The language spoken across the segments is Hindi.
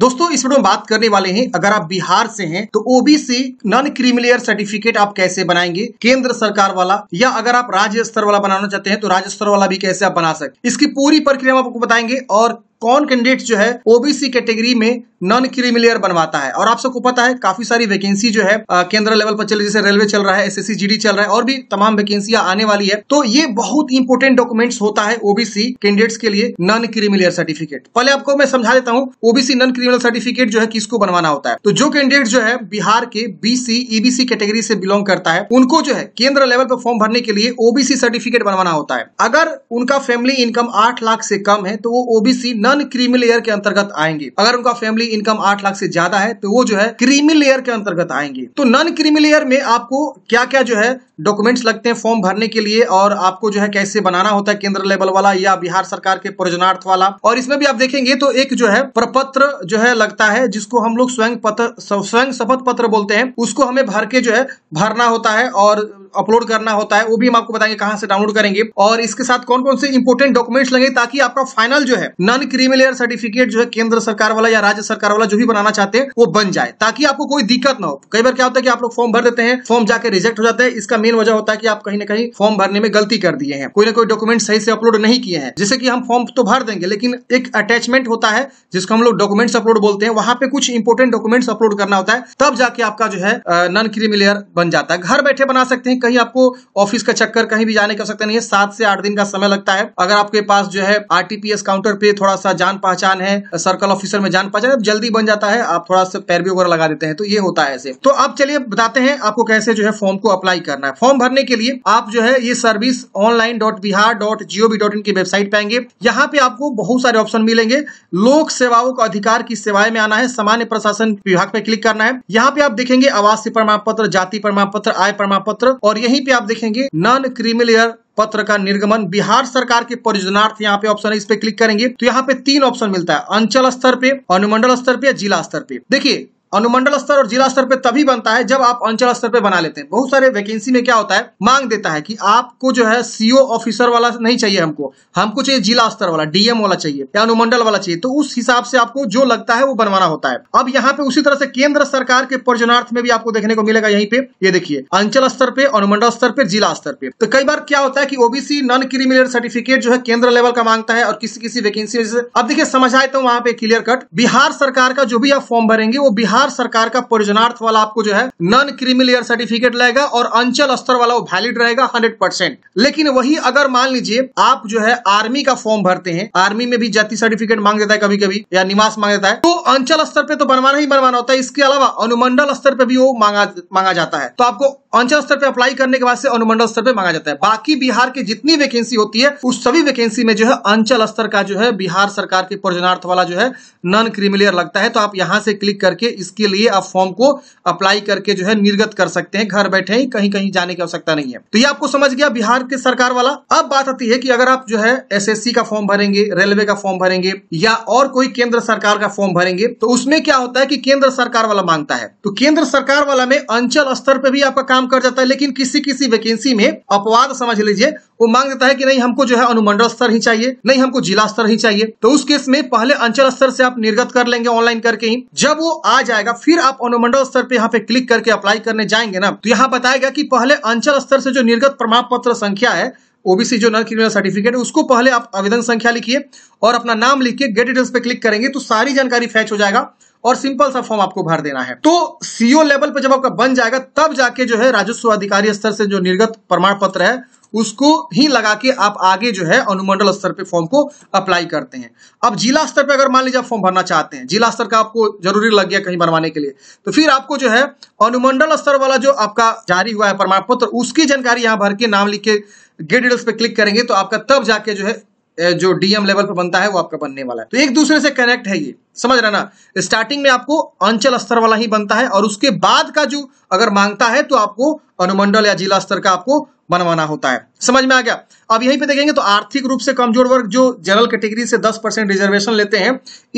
दोस्तों इस वीडियो में बात करने वाले हैं अगर आप बिहार से हैं तो ओबीसी नॉन क्रिमिलियर सर्टिफिकेट आप कैसे बनाएंगे केंद्र सरकार वाला या अगर आप राज्य स्तर वाला बनाना चाहते हैं तो राज्य स्तर वाला भी कैसे आप बना सकते इसकी पूरी प्रक्रिया हम आपको बताएंगे और कौन कैंडिडेट जो है ओबीसी कैटेगरी में नॉन क्रीमिलियर बनवाता है और आप सबको पता है काफी सारी वैकेंसी जो है केंद्र लेवल पर चल रही जैसे रेलवे चल रहा है एसएससी जीडी चल रहा है और भी तमाम वैकेंसियां आने वाली है तो ये बहुत इंपोर्टेंट डॉक्यूमेंट्स होता है ओबीसी कैंडिडेट्स के लिए नॉन क्रीमिलियर सर्टिफिकेट पहले आपको मैं समझा देता हूँ ओबीसी नॉन क्रिमिनल सर्टिफिकेट जो है किसको बनवाना होता है तो जो कैंडिडेट जो है बिहार के बीसी ईबीसी कैटेगरी से बिलोंग करता है उनको जो है केंद्र लेवल पर फॉर्म भरने के लिए ओबीसी सर्टिफिकेट बनवाना होता है अगर उनका फैमिली इनकम आठ लाख से कम है तो वो ओबीसी नॉन क्रीमी लेयर के अंतर्गत आएंगे अगर उनका फैमिली इनकम आठ लाख से ज्यादा है तो वो जो है क्रीमी लेयर के अंतर्गत आएंगे तो नॉन क्रीमी लेयर में आपको क्या क्या जो है डॉक्यूमेंट्स लगते हैं फॉर्म भरने के लिए और आपको जो है कैसे बनाना होता है केंद्र लेवल वाला या बिहार सरकार के प्रयोजनार्थ वाला और इसमें भी आप देखेंगे तो एक जो है प्रपत्र जो है लगता है जिसको हम लोग स्वयं पत्र स्वयं शपथ पत्र बोलते हैं उसको हमें भर के जो है भरना होता है और अपलोड करना होता है वो भी हम आपको बताएंगे कहां से डाउनलोड करेंगे और इसके साथ कौन कौन से इंपोर्टेंट डॉक्यूमेंट्स लगे ताकि आपका फाइनल जो है नॉन क्रीमी लेयर सर्टिफिकेट जो है केंद्र सरकार वाला या राज्य सरकार वाला जो भी बनाना चाहते हैं वो बन जाए ताकि आपको कोई दिक्कत ना हो कई बार क्या होता है कि आप लोग फॉर्म भर देते हैं फॉर्म जाकर रिजेक्ट हो जाता है इसका मेन वजह होता है कि आप कहीं ना कहीं फॉर्म भरने में गलती कर दिए हैं कोई ना कोई डॉक्यूमेंट सही से अपलोड नहीं किए हैं जैसे कि हम फॉर्म तो भर देंगे लेकिन एक अटैचमेंट होता है जिसको हम लोग डॉक्यूमेंट्स अपलोड बोलते हैं वहां पे कुछ इंपोर्टेंट डॉक्यूमेंट्स अपलोड करना होता है तब जाके आपका जो है नॉन क्रीमी लेयर बन जाता है घर बैठे बना सकते हैं कहीं आपको ऑफिस का चक्कर कहीं भी जाने का सकते नहीं है सात से आठ दिन का समय लगता है अगर आपके पास जो है आरटीपीएस काउंटर पे थोड़ा सा सा जान पहचान है सर्कल ऑफिसर में जान पहचान जल्दी बन जाता है आप थोड़ा सा पैरवी वगैरह लगा देते हैं तो ये होता है ऐसे तो अब चलिए बताते हैं आपको कैसे जो है फॉर्म को अप्लाई करना है फॉर्म भरने के लिए आप जो है ये service online dot Bihar dot G O V dot website पे आएंगे यहाँ पे आपको बहुत सारे ऑप्शन मिलेंगे लोक सेवाओं का अधिकार की सेवाएं में आना है सामान्य प्रशासन विभाग पे क्लिक करना है यहाँ पे आप देखेंगे आवासीय प्रमाण पत्र जाति प्रमाण पत्र आय प्रमाण पत्र और यहीं पे आप देखेंगे नॉन क्रिमिलियर पत्र का निर्गमन बिहार सरकार के परियोजनार्थ यहाँ पे ऑप्शन है इस पे क्लिक करेंगे तो यहाँ पे तीन ऑप्शन मिलता है अंचल स्तर पे अनुमंडल स्तर पे जिला स्तर पे देखिए अनुमंडल स्तर और जिला स्तर पे तभी बनता है जब आप अंचल स्तर पे बना लेते हैं बहुत सारे वैकेंसी में क्या होता है मांग देता है कि आपको जो है सीओ ऑफिसर वाला नहीं चाहिए हमको हमको चाहिए जिला स्तर वाला डीएम वाला चाहिए या अनुमंडल वाला चाहिए तो उस हिसाब से आपको जो लगता है वो बनवाना होता है अब यहाँ पे उसी तरह से केंद्र सरकार के प्रजनार्थ में भी आपको देखने को मिलेगा यहीं पे ये देखिए अंचल स्तर पे अनुमंडल स्तर पे जिला स्तर पे तो कई बार क्या होता है की ओबीसी नॉन क्रिमिनल सर्टिफिकेट जो है केंद्र लेवल का मांगता है और किसी किसी वैकेंसी अब देखिए समझ आए तो वहां पे क्लियर कट बिहार सरकार का जो भी आप फॉर्म भरेंगे वो बिहार बिहार सरकार का परिजनार्थ वाला आपको जो है नॉन क्रिमिल एयर सर्टिफिकेट लगेगा और अंचल स्तर वाला वो वैलिड रहेगा हंड्रेड परसेंट लेकिन वही अगर मान लीजिए आप जो है आर्मी का फॉर्म भरते हैं आर्मी में भी जाति सर्टिफिकेट मांग देता है कभी कभी या निवास मांग देता है तो अंचल स्तर पे तो बनवाना ही बनवाना होता है इसके अलावा अनुमंडल स्तर पे भी वो मांगा मांगा जाता है तो आपको अंचल स्तर पर अप्लाई करने के बाद से अनुमंडल स्तर पर मांगा जाता है बाकी बिहार की जितनी वैकेंसी होती है उस सभी वैकेंसी में जो है अंचल स्तर का जो है बिहार सरकार के प्रजनार्थ वाला जो है नॉन क्रिमिलियर लगता है तो आप यहाँ से क्लिक करके इसके लिए आप फॉर्म को अप्लाई करके जो है निर्गत कर सकते हैं घर बैठे ही कहीं कहीं जाने की आवश्यकता नहीं है तो ये आपको समझ गया बिहार के सरकार वाला अब बात आती है कि अगर आप जो है एस का फॉर्म भरेंगे रेलवे का फॉर्म भरेंगे या और कोई केंद्र सरकार का फॉर्म भरेंगे तो उसमें क्या होता है कि केंद्र सरकार वाला मांगता है तो केंद्र सरकार वाला में अंचल स्तर पर भी आपका काम कर जाता है लेकिन किसी किसी वैकेंसी में अपवाद समझ लीजिए वो मांग देता है कि नहीं हमको जो है अनुमंडल स्तर ही चाहिए नहीं हमको जिला स्तर ही चाहिए तो उस केस में पहले अंचल स्तर से आप निर्गत कर लेंगे ऑनलाइन करके ही जब वो आ जाएगा फिर आप अनुमंडल स्तर पे यहाँ पे क्लिक करके अप्लाई करने जाएंगे ना तो यहाँ बताएगा की पहले अंचल स्तर से जो निर्गत प्रमाण पत्र संख्या है ओबीसी जो नॉन क्रिमिनल सर्टिफिकेट उसको पहले आप आवेदन संख्या लिखिए और अपना नाम लिखिए गेट डिटेल्स पे क्लिक करेंगे तो सारी जानकारी फैच हो जाएगा और सिंपल सा फॉर्म आपको भर देना है तो सीओ लेवल पर जब आपका बन जाएगा तब जाके जो है राजस्व अधिकारी स्तर से जो निर्गत प्रमाण पत्र है उसको ही लगा के आप आगे जो है अनुमंडल स्तर पे फॉर्म को अप्लाई करते हैं अब जिला स्तर पे अगर मान लीजिए आप फॉर्म भरना चाहते हैं जिला स्तर का आपको जरूरी लग गया कहीं बनवाने के लिए तो फिर आपको जो है अनुमंडल स्तर वाला जो आपका जारी हुआ है प्रमाण पत्र उसकी जानकारी यहां भर के नाम लिख के गेट डिटेल्स पे क्लिक करेंगे तो आपका तब जाके जो है जो डीएम लेवल पर बनता है वो आपका बनने वाला है तो एक दूसरे से कनेक्ट है ये समझ रहे ना स्टार्टिंग में आपको अंचल स्तर वाला ही बनता है और उसके बाद का जो अगर मांगता है तो आपको अनुमंडल या जिला स्तर का आपको बनवाना होता है समझ में आ गया अब यहीं पे देखेंगे तो आर्थिक रूप से कमजोर वर्ग जो जनरल कैटेगरी से 10 परसेंट रिजर्वेशन लेते हैं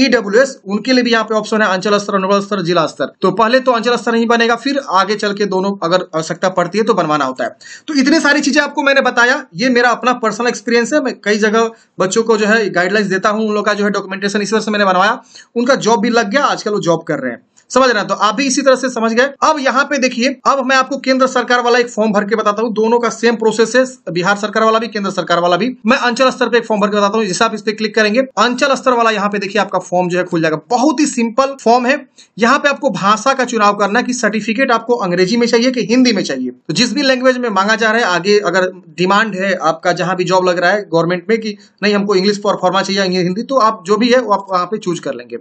ईडब्ल्यू e उनके लिए भी यहाँ पे ऑप्शन है अंचल स्तर अनुमंडल स्तर जिला स्तर तो पहले तो अंचल स्तर नहीं बनेगा फिर आगे चल के दोनों अगर आवश्यकता पड़ती है तो बनवाना होता है तो इतनी सारी चीजें आपको मैंने बताया ये मेरा अपना पर्सनल एक्सपीरियंस है मैं कई जगह बच्चों को जो है गाइडलाइंस देता हूँ उन लोग का जो है डॉक्यूमेंटेशन इस वर्ष मैंने बनवाया उनका जॉब भी लग गया आजकल वो जॉब कर रहे हैं समझ रहे हैं तो आप भी इसी तरह से समझ गए अब यहाँ पे देखिए अब मैं आपको केंद्र सरकार वाला एक फॉर्म भर के बताता हूँ दोनों का सेम प्रोसेस है बिहार सरकार वाला भी केंद्र सरकार वाला भी मैं अंचल स्तर पर एक फॉर्म भर के बताता हूँ जैसे आप इस पर क्लिक करेंगे अंचल स्तर वाला यहाँ पे देखिए आपका फॉर्म जो है खुल जाएगा बहुत ही सिंपल फॉर्म है यहाँ पे आपको भाषा का चुनाव करना है कि सर्टिफिकेट आपको अंग्रेजी में चाहिए कि हिंदी में चाहिए तो जिस भी लैंग्वेज में मांगा जा रहा है आगे अगर डिमांड है आपका जहां भी जॉब लग रहा है गवर्नमेंट में कि नहीं हमको इंग्लिश परफॉर्मा चाहिए हिंदी तो आप जो भी है वो आप वहां पे चूज कर लेंगे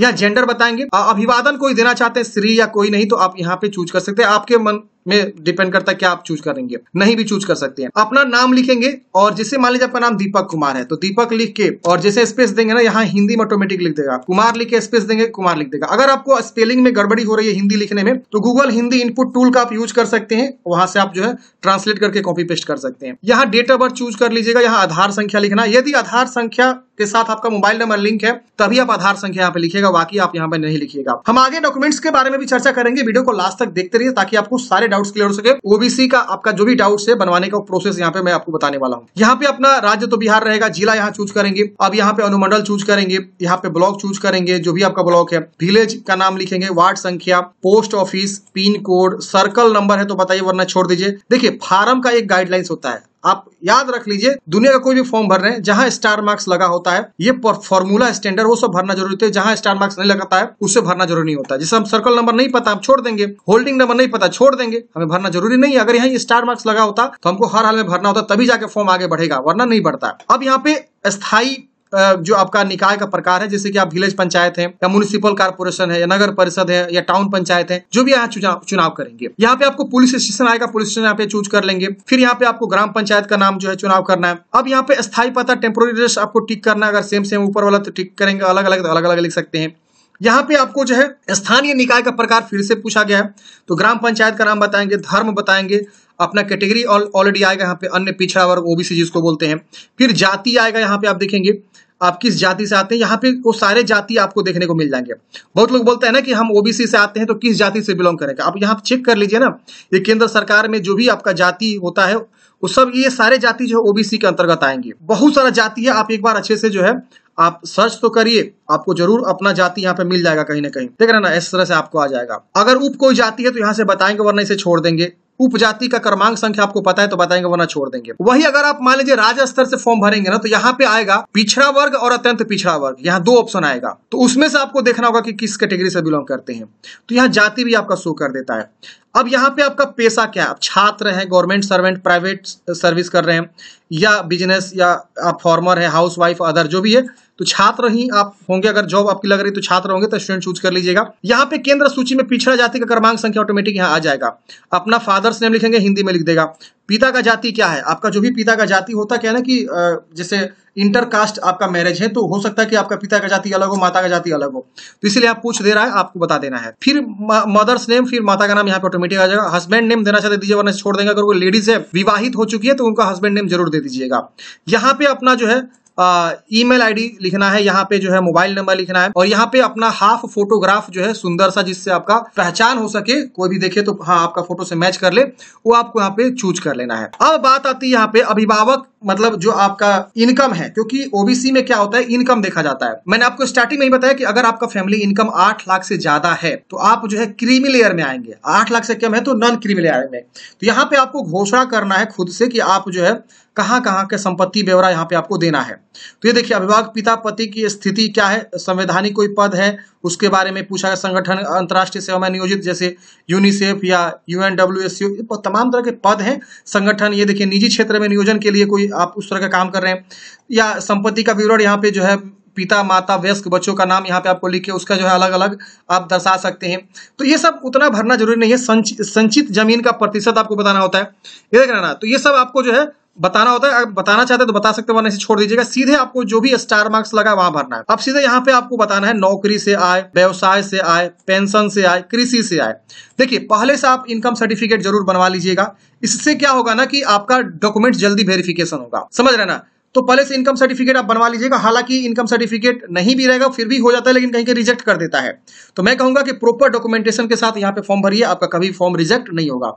या जेंडर बताएंगे अभिवादन को कोई देना चाहते हैं श्री या कोई नहीं तो आप यहाँ पे चूज कर सकते हैं आपके मन में डिपेंड करता है क्या आप चूज करेंगे नहीं भी चूज कर सकते हैं अपना नाम लिखेंगे और जैसे मान लीजिए आपका नाम दीपक कुमार है तो दीपक लिख के और जैसे स्पेस देंगे ना यहाँ हिंदी में ऑटोमेटिक लिख देगा कुमार लिख के स्पेस देंगे कुमार लिख देगा अगर आपको स्पेलिंग में गड़बड़ी हो रही है हिंदी लिखने में तो गूगल हिंदी इनपुट टूल का आप यूज कर सकते हैं वहां से आप जो है ट्रांसलेट करके कॉपी पेस्ट कर सकते हैं यहाँ डेट ऑफ बर्थ चूज कर लीजिएगा यहाँ आधार संख्या लिखना यदि आधार संख्या के साथ आपका मोबाइल नंबर लिंक है तभी आप आधार संख्या यहाँ पे लिखिएगा बाकी आप यहाँ पे नहीं लिखिएगा हम आगे डॉक्यूमेंट्स के बारे में भी चर्चा करेंगे वीडियो को लास्ट तक देखते रहिए ताकि आपको सारे डाउट्स क्लियर हो सके ओबीसी का आपका जो भी डाउट्स है बनवाने का प्रोसेस यहाँ पे मैं आपको बताने वाला हूँ यहाँ पे अपना राज्य तो बिहार रहेगा जिला यहाँ चूज करेंगे अब यहाँ पे अनुमंडल चूज करेंगे यहाँ पे ब्लॉक चूज करेंगे जो भी आपका ब्लॉक है विलेज का नाम लिखेंगे वार्ड संख्या post office pin code circle number है तो बताइए वरना छोड़ दीजिए देखिए फार्म का एक गाइडलाइंस होता है आप याद रख लीजिए दुनिया का कोई भी फॉर्म भर रहे हैं जहां स्टार मार्क्स लगा होता है ये फॉर्मूला स्टैंडर्ड वो सब भरना जरूरी होता है जहां स्टार मार्क्स नहीं लगाता है उसे भरना जरूरी नहीं होता जैसे हम सर्कल नंबर नहीं पता हम छोड़ देंगे होल्डिंग नंबर नहीं पता छोड़ देंगे हमें भरना जरूरी नहीं अगर यहाँ स्टार मार्क्स लगा होता तो हमको हर हाल में भरना होता तभी जाके फॉर्म आगे बढ़ेगा वरना नहीं बढ़ता अब यहाँ पे स्थायी जो आपका निकाय का प्रकार है जैसे कि आप विलेज पंचायत है या म्यूनिसिपल कारपोरेशन है या नगर परिषद है या टाउन पंचायत है जो भी यहाँ चुनाव करेंगे यहाँ पे आपको पुलिस स्टेशन आएगा पुलिस स्टेशन यहाँ पे चूज कर लेंगे फिर यहाँ पे आपको ग्राम पंचायत का नाम जो है चुनाव करना है अब यहाँ पे स्थायी पता टेम्पोरी एड्रेस आपको टिक करना है अगर सेम सेम ऊपर वाला तो टिक करेंगे अलग अलग अलग अलग लिख सकते हैं यहाँ पे आपको जो है स्थानीय निकाय का प्रकार फिर से पूछा गया है तो ग्राम पंचायत का नाम बताएंगे धर्म बताएंगे अपना कैटेगरी ऑलरेडी आएगा यहाँ पे अन्य पिछड़ा वर्ग ओबीसी जिसको बोलते हैं फिर जाति आएगा यहाँ पे आप देखेंगे आप किस जाति से आते हैं यहाँ पे वो सारे जाति आपको देखने को मिल जाएंगे बहुत लोग बोलते हैं ना कि हम ओबीसी से आते हैं तो किस जाति से बिलोंग करेंगे आप यहाँ चेक कर लीजिए ना ये केंद्र सरकार में जो भी आपका जाति होता है वो सब ये सारे जाति जो है ओबीसी के अंतर्गत आएंगे बहुत सारा जाति है आप एक बार अच्छे से जो है आप सर्च तो करिए आपको जरूर अपना जाति यहाँ पे मिल जाएगा कहीं ना कहीं देख रहे ना इस तरह से आपको आ जाएगा अगर उप कोई जाति है तो यहाँ से बताएंगे वरना इसे छोड़ देंगे उपजाति का क्रमांक संख्या आपको पता है तो बताएंगे वरना छोड़ देंगे वही अगर आप मान लीजिए राज्य स्तर से फॉर्म भरेंगे ना तो यहाँ पे आएगा पिछड़ा वर्ग और अत्यंत पिछड़ा वर्ग यहाँ दो ऑप्शन आएगा तो उसमें से आपको देखना होगा कि किस कैटेगरी से बिलोंग करते हैं तो यहाँ जाति भी आपका शो कर देता है अब यहाँ पे आपका पेशा क्या है छात्र हैं गवर्नमेंट सर्वेंट प्राइवेट सर्विस कर रहे हैं या बिजनेस या आप फॉर्मर है हाउस वाइफ अदर जो भी है तो छात्र ही आप होंगे अगर जॉब आपकी लग रही तो छात्र होंगे तो स्टूडेंट चूज कर लीजिएगा यहाँ पे केंद्र सूची में पिछड़ा जाति का क्रमांक संख्या ऑटोमेटिक यहाँ आ जाएगा अपना फादर्स नेम लिखेंगे हिंदी में लिख देगा पिता का जाति क्या है आपका जो भी पिता का जाति होता क्या है ना कि जैसे इंटर कास्ट आपका मैरिज है तो हो सकता है कि आपका पिता का जाति अलग हो माता का जाति अलग हो तो इसलिए आप पूछ दे रहा है आपको बता देना है फिर मदर्स नेम फिर माता का नाम यहाँ पे ऑटोमेटिक आ जाएगा हस्बैंड नेम देना चाहते दीजिए वरना छोड़ देंगे अगर वो लेडीज है विवाहित हो चुकी है तो उनका हस्बैंड नेम जरूर दे दीजिएगा यहाँ पे अपना जो है ईमेल आईडी लिखना है यहाँ पे जो है मोबाइल नंबर लिखना है और यहाँ पे अपना हाफ फोटोग्राफ जो है सुंदर सा जिससे आपका पहचान हो सके कोई भी देखे तो हाँ आपका फोटो से मैच कर ले वो आपको यहाँ पे चूज कर लेना है अब बात आती है यहाँ पे अभिभावक मतलब जो आपका इनकम है क्योंकि ओबीसी में क्या होता है इनकम देखा जाता है मैंने आपको स्टार्टिंग में ही बताया कि अगर आपका फैमिली इनकम आठ लाख से ज्यादा है तो आप जो है क्रीमी लेयर में आएंगे आठ लाख से कम है तो नॉन क्रीमी लेयर में तो यहाँ पे आपको घोषणा करना है खुद से कि आप जो है कहाँ कहाँ के संपत्ति ब्यौरा यहाँ पे आपको देना है तो ये देखिए अभिभावक पिता पति की स्थिति क्या है संवैधानिक कोई पद है उसके बारे में पूछा गया संगठन अंतर्राष्ट्रीय सेवा में नियोजित जैसे यूनिसेफ या यू एन तमाम तरह के पद हैं संगठन ये देखिए निजी क्षेत्र में नियोजन के लिए कोई आप उस तरह का काम कर रहे हैं या संपत्ति का विवरण यहाँ पे जो है पिता माता व्यस्क बच्चों का नाम यहाँ पे आपको लिख के उसका जो है अलग अलग आप दर्शा सकते हैं तो ये सब उतना भरना जरूरी नहीं है संचित जमीन का प्रतिशत आपको बताना होता है ये देख ना तो ये सब आपको जो है बताना होता है अगर बताना चाहते हैं तो बता सकते हैं वरना इसे छोड़ दीजिएगा सीधे आपको जो भी स्टार मार्क्स लगा वहां भरना है अब सीधे यहाँ पे आपको बताना है नौकरी से आए व्यवसाय से आए पेंशन से आए कृषि से आए देखिए पहले से आप इनकम सर्टिफिकेट जरूर बनवा लीजिएगा इससे क्या होगा ना कि आपका डॉक्यूमेंट जल्दी वेरिफिकेशन होगा समझ रहे ना तो पहले से इनकम सर्टिफिकेट आप बनवा लीजिएगा हालांकि इनकम सर्टिफिकेट नहीं भी रहेगा फिर भी हो जाता है लेकिन कहीं कहीं रिजेक्ट कर देता है तो मैं कहूंगा कि प्रॉपर डॉक्यूमेंटेशन के साथ यहाँ पे फॉर्म भरिए आपका कभी फॉर्म रिजेक्ट नहीं होगा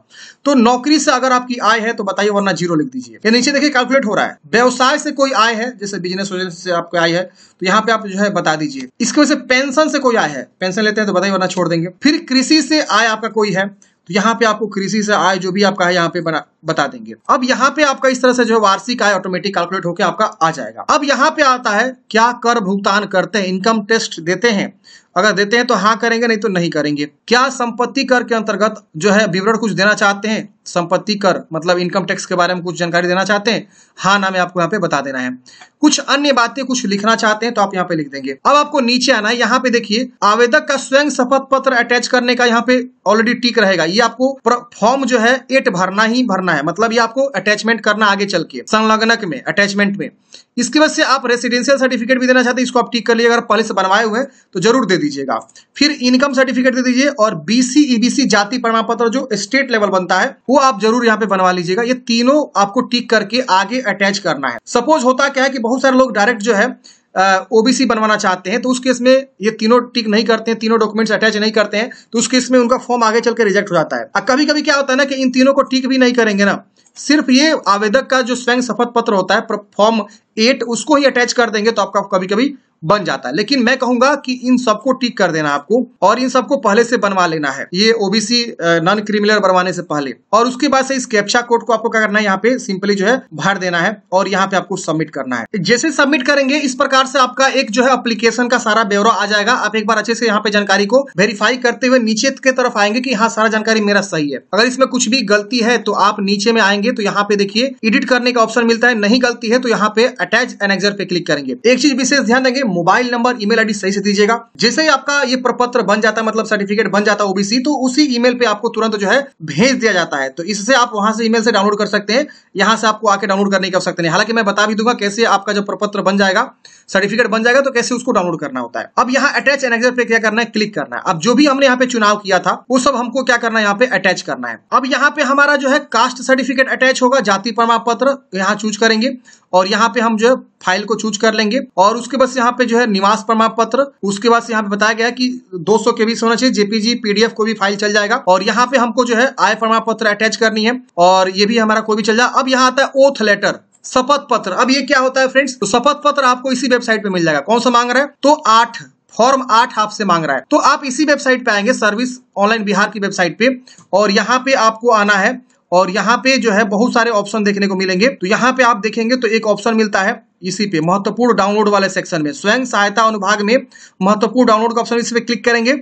तो नौकरी से अगर आपकी आय है तो बताइए वरना जीरो लिख दीजिए नीचे देखिए कैलकुलेट हो रहा है व्यवसाय से कोई आय है जैसे बिजनेस से आपकी आय है तो यहाँ पे आप जो है बता दीजिए इसकी वजह से पेंशन से कोई आय है पेंशन लेते हैं तो बताइए वरना छोड़ देंगे फिर कृषि से आय आपका कोई है तो यहाँ पे आपको कृषि से आय जो भी आपका है यहाँ पे बना बता देंगे अब यहाँ पे आपका इस तरह से जो वार्षिक आय ऑटोमेटिक कैलकुलेट होकर आपका आ जाएगा अब यहाँ पे आता है क्या कर भुगतान करते हैं इनकम टेस्ट देते हैं अगर देते हैं तो हाँ करेंगे नहीं तो नहीं करेंगे क्या संपत्ति कर के अंतर्गत जो है विवरण कुछ देना चाहते हैं संपत्ति कर मतलब इनकम टैक्स के बारे में कुछ जानकारी देना चाहते हैं हाँ नाम आपको यहाँ पे बता देना है कुछ अन्य बातें कुछ लिखना चाहते हैं तो आप यहाँ पे लिख देंगे अब आपको नीचे आना है यहाँ पे देखिए आवेदक का स्वयं शपथ पत्र अटैच करने का यहाँ पे ऑलरेडी टिक रहेगा ये आपको फॉर्म जो है एट भरना ही भरना है मतलब ये आपको अटैचमेंट करना आगे चल के संलग्नक में अटैचमेंट में इसकी वजह से आप रेसिडेंशियल सर्टिफिकेट भी देना चाहते हैं इसको आप टिक कर लिए अगर पहले से बनवाए हुए तो जरूर दे दीजिएगा फिर इनकम सर्टिफिकेट दे दीजिए और बीसी e जाति प्रमाण पत्र जो स्टेट लेवल बनता है वो आप जरूर यहाँ पे बनवा लीजिएगा ये तीनों आपको टिक करके आगे अटैच करना है सपोज होता क्या है कि बहुत सारे लोग डायरेक्ट जो है ओबीसी बनवाना चाहते हैं तो उस केस में ये तीनों टिक नहीं करते हैं तीनों डॉक्यूमेंट्स अटैच नहीं करते हैं तो उस केस में उनका फॉर्म आगे चल के रिजेक्ट हो जाता है कभी कभी क्या होता है ना कि इन तीनों को टिक भी नहीं करेंगे ना सिर्फ ये आवेदक का जो स्वयं शपथ पत्र होता है फॉर्म एट उसको ही अटैच कर देंगे तो आपका कभी कभी बन जाता है लेकिन मैं कहूंगा कि इन सबको टिक कर देना आपको और इन सबको पहले से बनवा लेना है ये ओबीसी नॉन क्रिमिनल बनवाने से पहले और उसके बाद से इस कैप्चा कोड को आपको क्या करना है यहाँ पे सिंपली जो है भर देना है और यहाँ पे आपको सबमिट करना है जैसे सबमिट करेंगे इस प्रकार से आपका एक जो है अप्लीकेशन का सारा ब्यौरा आ जाएगा आप एक बार अच्छे से यहाँ पे जानकारी को वेरीफाई करते हुए नीचे की तरफ आएंगे की हाँ सारा जानकारी मेरा सही है अगर इसमें कुछ भी गलती है तो आप नीचे में आएंगे तो यहाँ पे देखिए एडिट करने का ऑप्शन मिलता है नहीं गलती है तो यहाँ पे अटैच एनेक्जर पे क्लिक करेंगे एक चीज विशेष ध्यान देंगे मोबाइल नंबर ईमेल आईडी सही से दीजिएगा जैसे ही आपका ये प्रपत्र बन जाता है मतलब सर्टिफिकेट बन जाता है ओबीसी तो उसी ईमेल पे आपको तुरंत जो है भेज दिया जाता है तो इससे आप वहां से ईमेल से डाउनलोड कर सकते हैं यहां से आपको आके डाउनलोड करने की आवश्यकता नहीं हालांकि मैं बता भी दूंगा कैसे आपका जो प्रपत्र बन जाएगा सर्टिफिकेट बन जाएगा तो कैसे उसको डाउनलोड करना होता है अब यहाँ अटैच एनेक्सर पे क्या करना है क्लिक करना है अब जो भी हमने यहाँ पे चुनाव किया था वो सब हमको क्या करना है यहाँ पे अटैच करना है अब यहाँ पे हमारा जो है कास्ट सर्टिफिकेट अटैच होगा जाति प्रमाण पत्र यहाँ चूज करेंगे और यहाँ पे हम जो है फाइल को चूज कर लेंगे और उसके बाद यहाँ पे जो है निवास प्रमाण पत्र उसके बाद यहाँ पे बताया गया कि 200 के बीच होना चाहिए जेपीजी पीडीएफ को भी फाइल चल जाएगा और यहाँ पे हमको जो है आय प्रमाण पत्र अटैच करनी है और ये भी हमारा कोई भी चल जाए अब यहाँ आता है ओथ लेटर शपथ पत्र अब ये क्या होता है फ्रेंड्स तो शपथ पत्र आपको इसी वेबसाइट पे मिल जाएगा कौन सा मांग रहा है तो आठ फॉर्म आठ आपसे मांग रहा है तो आप इसी वेबसाइट पे आएंगे सर्विस ऑनलाइन बिहार की वेबसाइट पे और यहाँ पे आपको आना है और यहाँ पे जो है बहुत सारे ऑप्शन देखने को मिलेंगे तो यहाँ पे आप देखेंगे तो एक ऑप्शन मिलता है इसी पे महत्वपूर्ण डाउनलोड वाले सेक्शन में स्वयं सहायता अनुभाग में महत्वपूर्ण डाउनलोड का ऑप्शन इस पे क्लिक करेंगे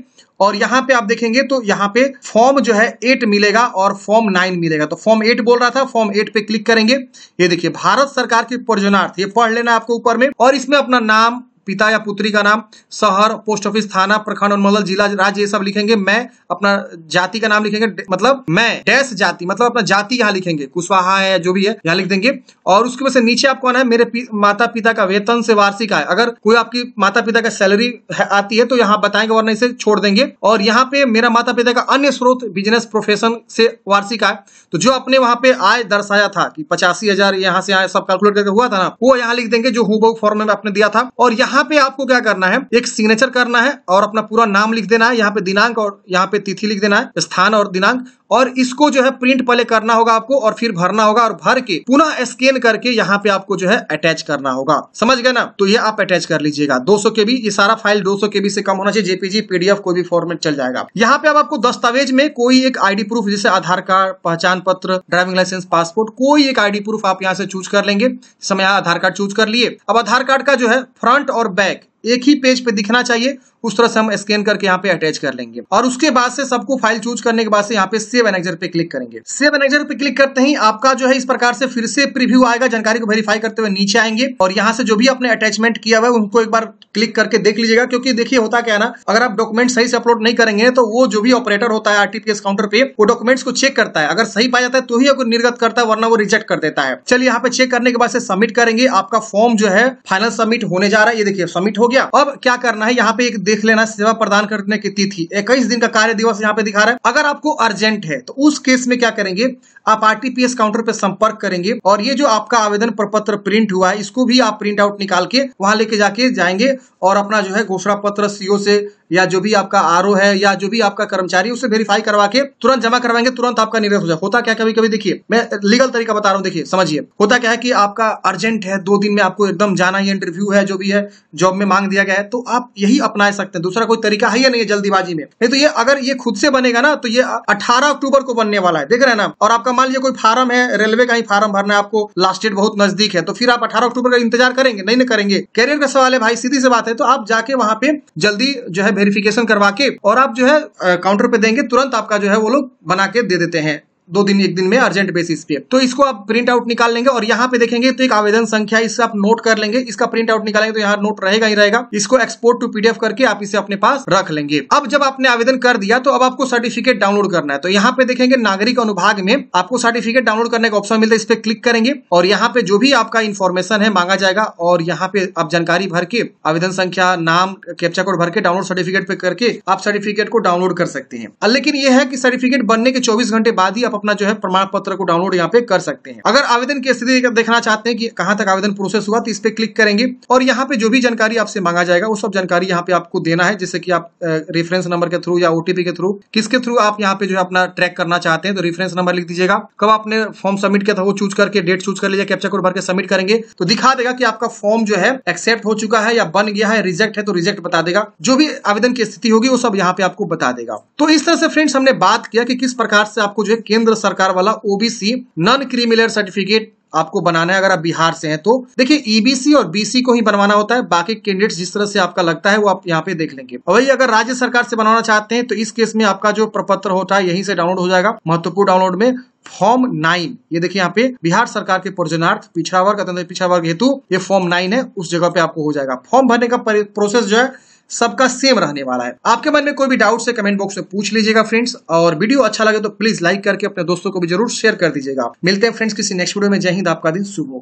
और यहां पे आप देखेंगे तो यहां पे फॉर्म जो है एट मिलेगा और फॉर्म नाइन मिलेगा तो फॉर्म एट बोल रहा था फॉर्म एट पे क्लिक करेंगे ये देखिए भारत सरकार के परियोजनार्थ ये पढ़ लेना आपको ऊपर में और इसमें अपना नाम पिता या पुत्री का नाम शहर पोस्ट ऑफिस थाना प्रखंड और मंडल जिला राज्य ये सब लिखेंगे मैं अपना जाति का नाम लिखेंगे मतलब मैं डैश जाति मतलब अपना जाति यहाँ लिखेंगे कुशवाहा है जो भी है यहाँ लिख देंगे और उसके वजह से नीचे आपको आना है मेरे पी, माता पिता का वेतन से वार्षिक आय अगर कोई आपकी माता पिता का सैलरी आती है तो यहाँ बताएंगे वरना इसे छोड़ देंगे और यहाँ पे मेरा माता पिता का अन्य स्रोत बिजनेस प्रोफेशन से वार्षिक आय तो जो अपने वहां पे आय दर्शाया था कि पचासी हजार यहाँ से आए सब कैलकुलेट करके हुआ था ना वो यहाँ लिख देंगे जो हु फॉर्म में आपने दिया था और यहाँ यहाँ पे आपको क्या करना है एक सिग्नेचर करना है और अपना पूरा नाम लिख देना है यहाँ पे दिनांक और यहाँ पे तिथि लिख देना है स्थान और दिनांक और इसको जो है प्रिंट पहले करना होगा आपको और फिर भरना होगा और भर के पुनः स्कैन करके यहाँ पे आपको जो है अटैच करना होगा समझ गए ना तो ये आप अटैच कर लीजिएगा 200 केबी ये सारा फाइल 200 केबी से कम होना चाहिए जेपीजी पीडीएफ कोई भी फॉर्मेट चल जाएगा यहाँ पे अब आप आपको दस्तावेज में कोई एक आईडी प्रूफ जैसे आधार कार्ड पहचान पत्र ड्राइविंग लाइसेंस पासपोर्ट कोई एक आईडी प्रूफ आप यहाँ से चूज कर लेंगे समय आधार कार्ड चूज कर लिए अब आधार कार्ड का जो है फ्रंट और बैक एक ही पेज पे दिखना चाहिए उस तरह से हम स्कैन करके यहाँ पे अटैच कर लेंगे और उसके बाद से सबको फाइल चूज करने के बाद से यहाँ पे सेव एनेजर पे क्लिक करेंगे सेव एनेजर पे क्लिक करते ही आपका जो है इस प्रकार से फिर से प्रीव्यू आएगा जानकारी को वेरीफाई करते हुए नीचे आएंगे और यहाँ से जो भी आपने अटैचमेंट किया हुआ उनको एक बार क्लिक करके देख लीजिएगा क्योंकि देखिए होता क्या ना अगर आप डॉक्यूमेंट सही से अपलोड नहीं करेंगे तो वो जो भी ऑपरेटर होता है आरटीपीएस काउंटर पे वो डॉक्यूमेंट्स को चेक करता है अगर सही पाया जाता है तो ही अगर निर्गत करता है वरना वो रिजेक्ट कर देता है चलिए यहाँ पे चेक करने के बाद से सबमिट करेंगे आपका फॉर्म जो है फाइनल सबमिट होने जा रहा है ये देखिए सबमिट हो गया अब क्या करना है यहाँ पे एक देख लेना सेवा प्रदान करने की तिथि इक्कीस दिन का कार्य दिवस यहाँ पे दिखा रहा है अगर आपको अर्जेंट है तो उस केस में क्या करेंगे आप आरटीपीएस काउंटर पे संपर्क करेंगे और ये जो आपका आवेदन प्रपत्र प्रिंट हुआ है इसको भी आप प्रिंट आउट निकाल के वहां लेके जाके जाएंगे और अपना जो है घोषणा पत्र सीओ से या जो भी आपका आर है या जो भी आपका कर्मचारी उसे वेरीफाई करवा के तुरंत जमा करवाएंगे तुरंत आपका निवेश हो जाए होता क्या कभी कभी देखिए मैं लीगल तरीका बता रहा हूँ देखिए समझिए होता क्या है कि आपका अर्जेंट है दो दिन में आपको एकदम जाना ही इंटरव्यू है जो भी है जॉब में मांग दिया गया है तो आप यही अपना सकते हैं दूसरा कोई तरीका है या नहीं है जल्दीबाजी में नहीं तो ये अगर ये खुद से बनेगा ना तो ये अठारह अक्टूबर को बनने वाला है देख रहे हैं ना और आपका मान लीजिए कोई फार्म है रेलवे का ही फार्म भरना है आपको लास्ट डेट बहुत नजदीक है तो फिर आप अठारह अक्टूबर का इंतजार करेंगे नहीं ना करेंगे कैरियर का सवाल है भाई सीधी से बात है हैं तो आप जाके वहां पे जल्दी जो है वेरिफिकेशन करवा के और आप जो है काउंटर पे देंगे तुरंत आपका जो है वो लोग बना के दे देते हैं दो दिन एक दिन में अर्जेंट बेसिस पे तो इसको आप प्रिंट आउट निकाल लेंगे और यहाँ पे देखेंगे तो एक आवेदन संख्या इससे आप नोट कर लेंगे इसका प्रिंट आउट निकालेंगे तो यहाँ नोट रहेगा ही रहेगा इसको एक्सपोर्ट टू पीडीएफ करके आप इसे अपने पास रख लेंगे अब जब आपने आवेदन कर दिया तो अब आपको सर्टिफिकेट डाउनलोड करना है तो यहाँ पे देखेंगे नागरिक अनुभाग में आपको सर्टिफिकेट डाउनलोड करने का ऑप्शन मिलता है इस पर क्लिक करेंगे और यहाँ पे जो भी आपका इन्फॉर्मेशन है मांगा जाएगा और यहाँ पे आप जानकारी भर के आवेदन संख्या नाम कैप्चा कोड भर के डाउनलोड सर्टिफिकेट पे करके आप सर्टिफिकेट को डाउनलोड कर सकते हैं लेकिन यह है कि सर्टिफिकेट बनने के चौबीस घंटे बाद ही आप अपना जो है प्रमाण पत्र को डाउनलोड यहाँ पे कर सकते हैं अगर आवेदन की स्थिति देखना चाहते हैं कि कहाँ तक आवेदन प्रोसेस हुआ तो इस पर क्लिक करेंगे और यहाँ पे जो भी जानकारी आपसे मांगा जाएगा वो सब जानकारी यहाँ पे आपको देना है जैसे कि आप रेफरेंस नंबर के थ्रू या ओटीपी के थ्रू किसके थ्रू आप यहाँ पे जो है अपना ट्रैक करना चाहते हैं तो रेफरेंस नंबर लिख दीजिएगा कब आपने फॉर्म सबमिट किया था वो चूज करके डेट चूज कर लीजिए कैप्चा कोड भर के सबमिट करेंगे तो दिखा देगा कि आपका फॉर्म जो है एक्सेप्ट हो चुका है या बन गया है रिजेक्ट है तो रिजेक्ट बता देगा जो भी आवेदन की स्थिति होगी वो सब यहाँ पे आपको बता देगा तो इस तरह से फ्रेंड्स हमने बात किया कि किस प्रकार से आपको जो है केंद्र केंद्र सरकार वाला ओबीसी नॉन क्रिमिलर सर्टिफिकेट आपको बनाना है अगर आप बिहार से हैं तो देखिए ईबीसी e और बीसी को ही बनवाना होता है बाकी कैंडिडेट्स जिस तरह से आपका लगता है वो आप यहाँ पे देख लेंगे वही अगर राज्य सरकार से बनाना चाहते हैं तो इस केस में आपका जो प्रपत्र होता है यहीं से डाउनलोड हो जाएगा महत्वपूर्ण डाउनलोड में फॉर्म नाइन ये देखिए यहाँ पे बिहार सरकार के प्रयोजनार्थ पिछड़ा वर्ग पिछड़ा वर्ग हेतु ये फॉर्म नाइन है उस जगह पे आपको हो जाएगा फॉर्म भरने का प्रोसेस जो है सबका सेम रहने वाला है आपके मन में कोई भी डाउट से कमेंट बॉक्स में पूछ लीजिएगा फ्रेंड्स और वीडियो अच्छा लगे तो प्लीज लाइक करके अपने दोस्तों को भी जरूर शेयर कर दीजिएगा मिलते हैं फ्रेंड्स किसी नेक्स्ट वीडियो में जय हिंद आपका दिन शुभ हो